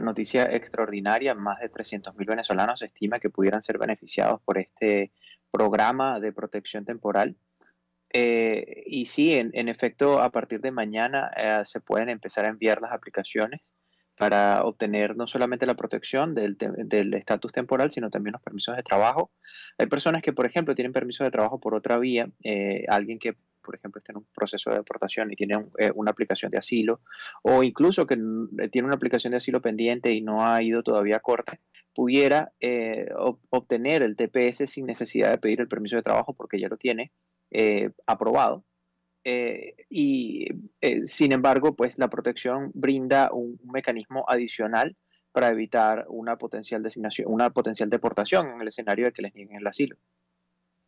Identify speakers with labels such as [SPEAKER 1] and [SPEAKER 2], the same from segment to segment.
[SPEAKER 1] noticia extraordinaria, más de 300.000 venezolanos se estima que pudieran ser beneficiados por este programa de protección temporal. Eh, y sí, en, efecto, a partir de mañana eh, se pueden empezar a enviar las aplicaciones para obtener no solamente la protección del estatus temporal, sino también los permisos de trabajo. Hay personas que, por ejemplo, tienen permisos de trabajo por otra vía, eh, alguien que por ejemplo, está en un proceso de deportación y tiene eh, una aplicación de asilo, o incluso que mm, eh, tiene una aplicación de asilo pendiente y no ha ido todavía a corte, pudiera eh, obtener el TPS sin necesidad de pedir el permiso de trabajo porque ya lo tiene aprobado. y sin embargo, pues la protección brinda un, mecanismo adicional para evitar una potencial designación, una potencial deportación en el escenario de que les nieguen el asilo.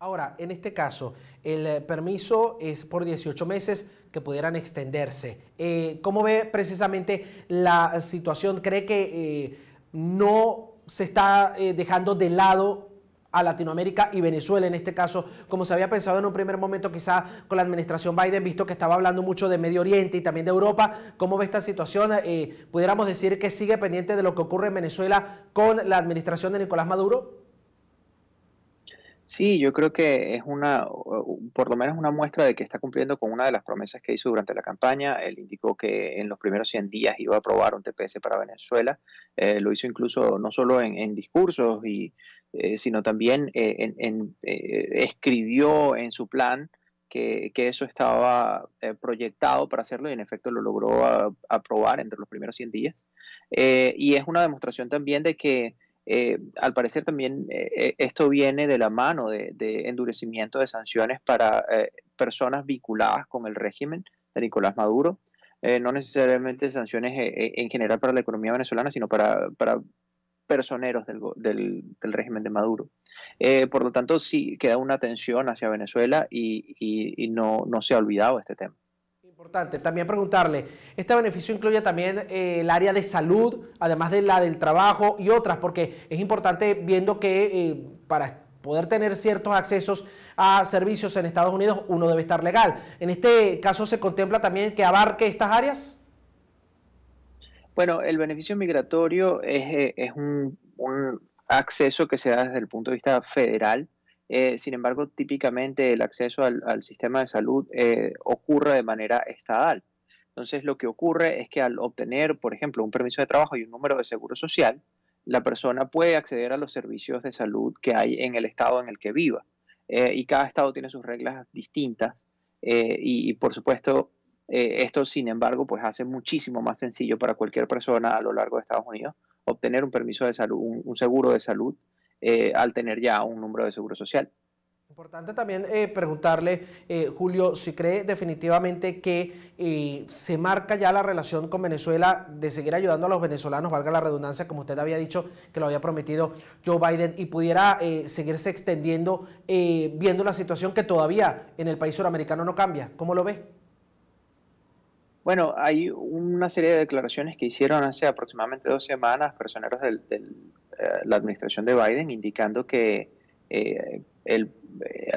[SPEAKER 2] Ahora, en este caso, el eh, permiso es por 18 meses que pudieran extenderse. Eh, ¿Cómo ve precisamente la situación? ¿Cree que eh, no se está dejando de lado a Latinoamérica y Venezuela en este caso, como se había pensado en un primer momento quizá con la administración Biden, visto que estaba hablando mucho de Medio Oriente y también de Europa, ¿cómo ve esta situación? ¿Pudiéramos decir que sigue pendiente de lo que ocurre en Venezuela con la administración de Nicolás Maduro?
[SPEAKER 1] Sí, yo creo que es una, por lo menos una muestra de que está cumpliendo con una de las promesas que hizo durante la campaña. Él indicó que en los primeros 100 días iba a aprobar un TPS para Venezuela. Eh, lo hizo incluso no solo en, discursos, y, eh, sino también eh, en, escribió en su plan que, eso estaba proyectado para hacerlo y en efecto lo logró ah, aprobar entre los primeros 100 días. y es una demostración también de que eh, al parecer también eh, e, esto viene de la mano de, endurecimiento de sanciones para eh, personas vinculadas con el régimen de Nicolás Maduro, no necesariamente sanciones e, en general para la economía venezolana, sino para, personeros del, régimen de Maduro. por lo tanto, sí queda una tensión hacia Venezuela y, no se ha olvidado este tema.
[SPEAKER 2] Importante. También preguntarle, ¿este beneficio incluye también eh, el área de salud, además de la del trabajo y otras? Porque es importante viendo que eh, para poder tener ciertos accesos a servicios en Estados Unidos uno debe estar legal. ¿En este caso se contempla también que abarque estas áreas?
[SPEAKER 1] Bueno, el beneficio migratorio es, eh, un acceso que se da desde el punto de vista federal eh, sin embargo, típicamente el acceso al, sistema de salud eh, ocurre de manera estatal. Entonces, lo que ocurre es que al obtener, por ejemplo, un permiso de trabajo y un número de seguro social, la persona puede acceder a los servicios de salud que hay en el estado en el que viva. Eh, y cada estado tiene sus reglas distintas. Y, por supuesto, esto, sin embargo, pues hace muchísimo más sencillo para cualquier persona a lo largo de Estados Unidos obtener un permiso de salud, un seguro de salud eh, al tener ya un número de seguro social.
[SPEAKER 2] Importante también eh, preguntarle, eh, Julio, si cree definitivamente que se marca ya la relación con Venezuela de seguir ayudando a los venezolanos, valga la redundancia, como usted había dicho que lo había prometido Joe Biden, y pudiera seguirse extendiendo viendo la situación que todavía en el país suramericano no cambia. ¿Cómo lo ve?
[SPEAKER 1] Bueno, hay una serie de declaraciones que hicieron hace aproximadamente dos semanas personeros del eh, la administración de Biden, indicando que eh, eh,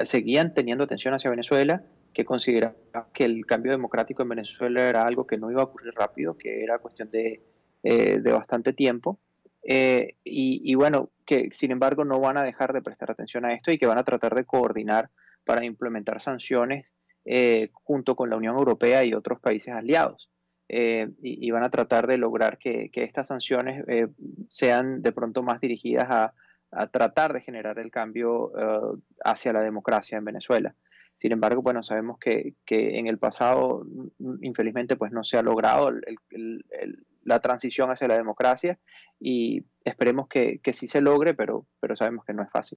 [SPEAKER 1] seguían teniendo atención hacia Venezuela, que consideraba que el cambio democrático en Venezuela era algo que no iba a ocurrir rápido, que era cuestión de, bastante tiempo. y, bueno, que sin embargo no van a dejar de prestar atención a esto y que van a tratar de coordinar para implementar sanciones junto con la Unión Europea y otros países aliados. Eh, y, van a tratar de lograr que, estas sanciones eh, sean de pronto más dirigidas a, tratar de generar el cambio eh, hacia la democracia en Venezuela. Sin embargo, bueno, sabemos que, en el pasado, infelizmente, pues no se ha logrado la transición hacia la democracia y esperemos que, que sí se logre, pero, pero sabemos que no es fácil.